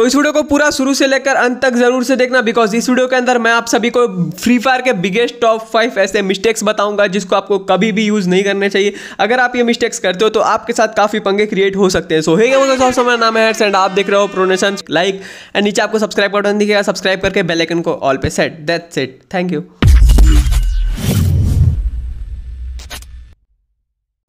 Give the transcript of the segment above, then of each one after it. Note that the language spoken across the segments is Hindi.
तो इस वीडियो को पूरा शुरू से लेकर अंत तक जरूर से देखना बिकॉज इस वीडियो के अंदर मैं आप सभी को फ्री फायर के बिगेस्ट टॉप फाइव ऐसे मिस्टेक्स बताऊंगा जिसको आपको कभी भी यूज नहीं करने चाहिए अगर आप ये मिस्टेक्स करते हो तो आपके साथ काफी पंगे क्रिएट हो सकते हैं सो हे समय नाम है एंड आप देख रहे हो प्रोनेशन लाइक एंड नीचे आपको सब्सक्राइब बटन दिखेगा सब्सक्राइब करके बेलाइकन को ऑल पे set that set thank you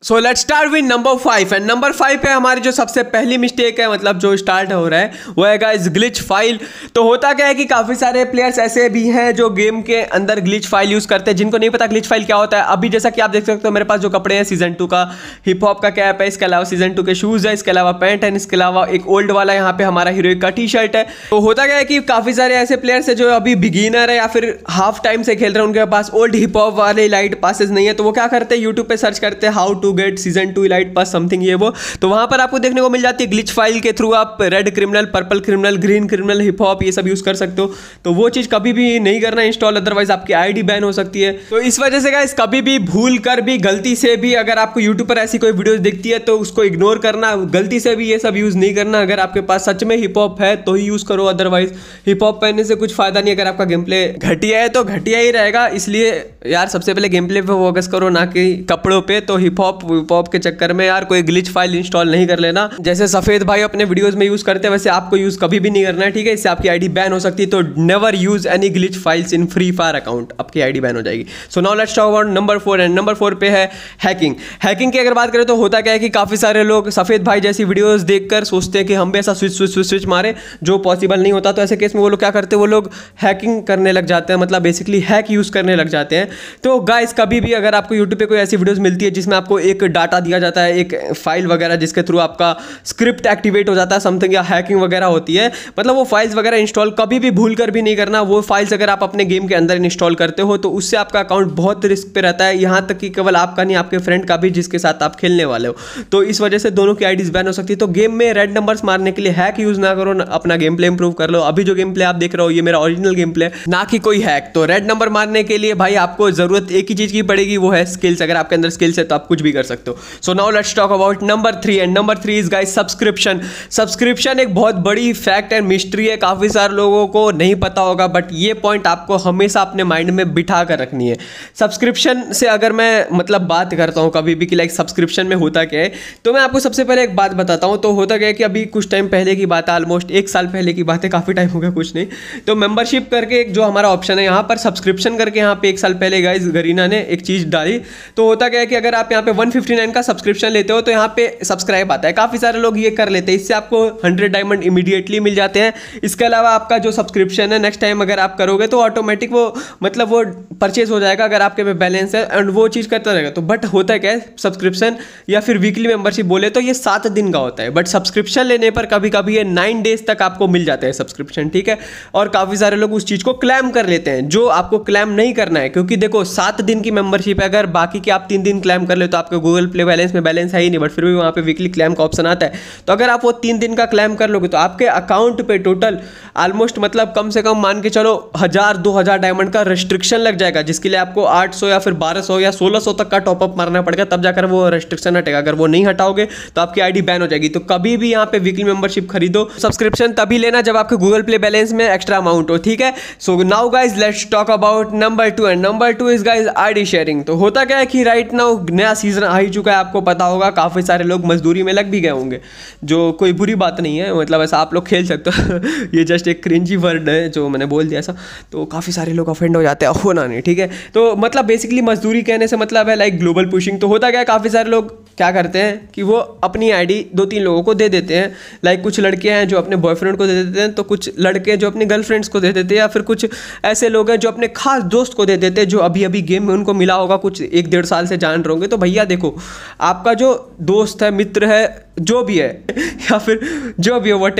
so let start with number five and number five पे हमारी जो सबसे पहली मिस्टेक है मतलब जो स्टार्ट हो रहा है वो है गाइज ग्लिच फाइल तो होता क्या है कि काफ़ी सारे प्लेयर्स ऐसे भी हैं जो गेम के अंदर ग्लिच फाइल यूज़ करते हैं जिनको नहीं पता ग्लिच फाइल क्या होता है अभी जैसा कि आप देख सकते हो मेरे पास जो कपड़े हैं सीजन टू का हिप हॉप का कैप है इसके अलावा सीजन टू के शूज़ है इसके अलावा पैंट है इसके अलावा एक ओल्ड वाला यहाँ पे हमारा हीरो का टी शर्ट है तो होता क्या है कि काफ़ी सारे ऐसे प्लेयर्स है जो अभी बिगिनर है या फिर हाफ टाइम से खेल रहे हैं उनके पास ओल्ड हिप हॉप वाले लाइट पासेज नहीं है तो वो क्या करते हैं यूट्यूब पर सर्च करते हैं how to to get season two elite pass something ये वो तो वहां पर आपको देखने को मिल जाती है ग्लिच फाइल के थ्रू आप red criminal purple criminal green criminal hip hop ये सब यूज़ कर सकते हो तो वो चीज़ कभी भी नहीं करना इंस्टॉल अदरवाइज आपकी आईडी बैन हो सकती है तो इस वजह से गाइस कभी भी भूल कर भी गलती से भी अगर आपको यूट्यूब पर ऐसी कोई वीडियो दिखती है तो उसको इग्नोर करना गलती से भी ये सब यूज़ नहीं करना अगर आपके पास सच में हिप हॉप है तो ही यूज़ करो अदरवाइज हिप हॉप पहनने से कुछ फ़ायदा नहीं अगर आपका गेम प्ले घटिया है तो घटिया ही रहेगा इसलिए यार सबसे पहले गेम प्ले पर फोकस करो ना कि कपड़ों पर तो हिप हॉप पॉप के चक्कर में यार कोई ग्लिच फाइल इंस्टॉल नहीं कर लेना जैसे सफेद भाई अपने वीडियोज में यूज करते हैं वैसे आपको यूज कभी भी नहीं करना है ठीक है इससे आपकी आईडी बैन हो सकती है तो never use any glitch files in Free Fire account आपकी आईडी बैन हो जाएगी so now let's talk about number four and number four पे है हैकिंग हैकिंग की अगर बात करें तो होता क्या है कि काफी सारे लोग सफेद भाई जैसी वीडियोज देखकर सोचते हैं कि हम भी ऐसा स्विच स्विच स्विच स्विच मारे जो पॉसिबल नहीं होता तो ऐसे केस में वो लोग क्या करते हैं वो लोग हैकिंग करने लग जाते हैं मतलब बेसिकली हैक यूज करने लग जाते हैं तो गाइस कभी भी अगर आपको यूट्यूब पे कोई ऐसी वीडियोज मिलती है जिसमें आपको एक डाटा दिया जाता है एक फाइल वगैरह जिसके थ्रू आपका स्क्रिप्ट एक्टिवेट हो जाता है समथिंग या हैकिंग वगैरह होती है मतलब वो फाइल्स वगैरह इंस्टॉल कभी भी भूल भी नहीं करना वो फाइल्स अगर आप अपने गेम के अंदर इंस्टॉल करते हो तो उससे आपका अकाउंट बहुत रिस्क पर रहता है यहाँ तक कि केवल आपका नहीं आपके फ्रेंड का भी जिसके साथ आप खेलने वाले हो तो इस वजह से दोनों की आईडीज बैन हो सकती है तो गेम में रेड नंबर्स मारने के लिए हैक यूज़ ना करो ना अपना गेम प्ले इंप्रूव कर लो अभी जो गेम प्ले आप देख रहे हो ये मेरा ओरिजिनल गेम प्ले ना कि कोई हैक तो रेड नंबर मारने के लिए भाई आपको ज़रूरत एक ही चीज़ की पड़ेगी वो है स्किल्स अगर आपके अंदर स्किल्स है तो आप कुछ भी कर कर सकते हो so now let's talk about number three and number three is guys subscription subscription एक बहुत बड़ी फैक्ट एंड मिस्ट्री है काफ़ी सारे लोगों को नहीं पता होगा बट ये पॉइंट आपको हमेशा अपने माइंड में बिठा कर रखनी है सब्सक्रिप्शन से अगर मैं मतलब बात करता हूँ कभी भी कि लाइक सब्सक्रिप्शन में होता क्या है तो मैं आपको सबसे पहले एक बात बताता हूँ तो होता क्या है कि अभी कुछ टाइम पहले की बात है ऑलमोस्ट एक साल पहले की बात है काफ़ी टाइम हो गया कुछ नहीं तो मेंबरशिप करके एक जो हमारा ऑप्शन है यहाँ पर सब्सक्रिप्शन करके यहाँ पे एक साल पहले गाइज गरीना ने एक चीज़ डाली तो होता क्या है कि अगर आप यहाँ पे वन 159 का सब्सक्रिप्शन लेते हो तो यहाँ पे सब्सक्राइब आता है काफ़ी सारे लोग ये कर लेते हैं इससे आपको 100 डायमंड इमीडिएटली मिल जाते हैं इसके अलावा आपका जो सब्सक्रिप्शन है नेक्स्ट टाइम अगर आप करोगे तो ऑटोमेटिक वो मतलब वो परचेज हो जाएगा अगर आपके पे बैलेंस है एंड वो चीज़ करता रहेगा तो बट होता है क्या सब्सक्रिप्शन या फिर वीकली मेंबरशिप बोले तो ये सात दिन का होता है बट सब्सक्रिप्शन लेने पर कभी कभी ये नाइन डेज तक आपको मिल जाता है सब्सक्रिप्शन ठीक है और काफ़ी सारे लोग उस चीज़ को क्लैम कर लेते हैं जो आपको क्लैम नहीं करना है क्योंकि देखो सात दिन की मेंबरशिप है अगर बाकी के आप तीन दिन क्लैम कर ले तो आपके गूगल प्ले बैलेंस में बैलेंस है ही नहीं बट फिर भी वहाँ पे वीकली क्लेम का ऑप्शन आता है तो अगर आप वो तीन दिन का क्लेम कर लोगे तो आपके अकाउंट पे टोटल ऑलमोस्ट मतलब कम से कम मान के चलो हज़ार दो हज़ार डायमंड का रेस्ट्रिक्शन लग जाएगा जिसके लिए आपको आठ सौ या फिर बारह सौ या सोलह सौ तक का टॉपअप मारना पड़ेगा तब जाकर वो रेस्ट्रिक्शन हटेगा अगर वो नहीं हटाओगे तो आपकी आई बैन हो जाएगी तो कभी भी यहाँ पे वीकली मेंबरशिप खरीदो सब्सक्रिप्शन तभी लेना जब आपके गूगल प्ले बैलेंस में एक्स्ट्रा अमाउंट हो ठीक है so now guys let's talk about number two and number two is guys ID sharing तो होता क्या है कि राइट नाउ नया सीजन सीज़न आ ही चुका है आपको पता होगा काफ़ी सारे लोग मजदूरी में लग भी गए होंगे जो कोई बुरी बात नहीं है मतलब ऐसा आप लोग खेल सकते हो ये जस्ट एक क्रिंजी वर्ड है जो मैंने बोल दिया ऐसा तो काफ़ी सारे लोग अफेंड हो जाते हैं होना नहीं ठीक है तो मतलब बेसिकली मजदूरी कहने से मतलब है लाइक ग्लोबल पुशिंग तो होता गया काफ़ी सारे लोग क्या करते हैं कि वो अपनी आईडी दो तीन लोगों को दे देते हैं लाइक कुछ लड़के हैं जो अपने बॉयफ्रेंड को दे देते हैं तो कुछ लड़के जो अपने गर्लफ्रेंड्स को दे देते हैं या फिर कुछ ऐसे लोग हैं जो अपने खास दोस्त को दे देते हैं जो अभी अभी गेम में उनको मिला होगा कुछ एक डेढ़ साल से जान रहे होंगे तो भैया देखो आपका जो दोस्त है मित्र है जो भी है या फिर जो भी हो वट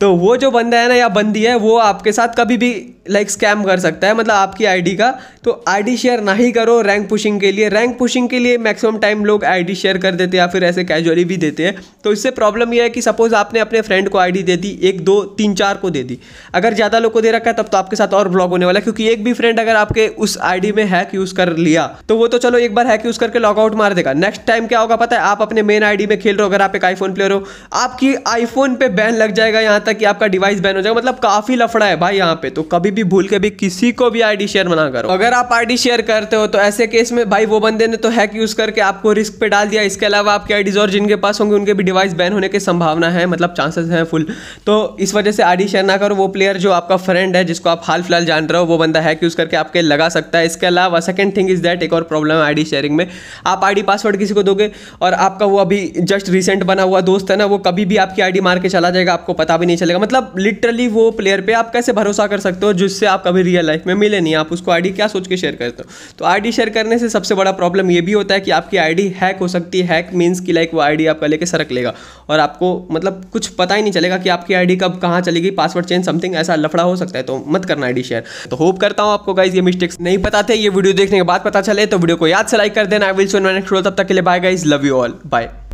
तो वो जो बंदा है ना या बंदी है वो आपके साथ कभी भी लाइक स्कैम कर सकता है मतलब आपकी आईडी का तो आईडी शेयर ना ही करो रैंक पुशिंग के लिए रैंक पुशिंग के लिए मैक्सिमम टाइम लोग आईडी शेयर कर देते हैं या फिर ऐसे कैजुअली भी देते हैं तो इससे प्रॉब्लम यह है कि सपोज़ आपने अपने फ्रेंड को आईडी दे दी एक दो तीन चार को दे दी अगर ज़्यादा लोग को दे रखा है तब तो आपके साथ और ब्लॉक होने वाला है क्योंकि एक भी फ्रेंड अगर आपके उस आई में हैक यूज़ कर लिया तो वो तो चलो एक बार हैक यूज़ करके लॉकआउट मार देगा नेक्स्ट टाइम क्या होगा पता है आप अपने मेन आई में खेल रहे हो अगर आप एक आईफोन प्लेयर हो आपकी आईफोन पे बैन लग जाएगा यहाँ तक कि आपका डिवाइस बैन हो जाएगा मतलब काफ़ी लफड़ा है भाई यहाँ पे तो कभी भी भूल के भी किसी को भी आईडी शेयर मना करो अगर आप आईडी शेयर करते हो तो ऐसे केस में भाई वो बंदे ने तो हैक यूज़ करके आपको रिस्क पे डाल दिया इसके अलावा आपके आईडीज और जिनके पास होंगे उनके भी डिवाइस बैन होने की संभावना है मतलब चांसेस है फुल तो इस वजह से आईडी शेयर ना करो वो प्लेयर जो आपका फ्रेंड है जिसको आप हाल फिलहाल जान रहे हो वो बंदा हैक यूज़ करके आपके लगा सकता है इसके अलावा सेकंड थिंग इज़ दैट एक और प्रॉब्लम है आईडी शेयरिंग में आप आईडी पासवर्ड किसी को दोगे और आपका वो अभी जस्ट रिसेंट बना बना हुआ दोस्त है ना वो कभी भी आपकी आईडी मार के चला जाएगा आपको पता भी नहीं चलेगा मतलब लिटरली वो प्लेयर पे आप कैसे भरोसा कर सकते हो जिससे आप कभी रियल लाइफ में मिले नहीं आप उसको आईडी क्या सोच के शेयर करते हो तो आईडी शेयर करने से सबसे बड़ा प्रॉब्लम ये भी होता है कि आपकी आईडी हैक हो सकती है हैक मीन्स की लाइक वो आईडी आपका लेके सरक लेगा और आपको मतलब कुछ पता ही नहीं चलेगा कि आपकी आईडी कब कहाँ चलेगी पासवर्ड चेंज समथिंग ऐसा लफड़ा हो सकता है तो मत करना आईडी शेयर तो होप करता हूँ आपको गाइज ये मिस्टेक्स नहीं पता थे ये वीडियो देखने के बाद पता चले तो वीडियो को याद से लाइक कर देना आई विल सुन नेक्स्ट तब तक के लिए bye guys love you all bye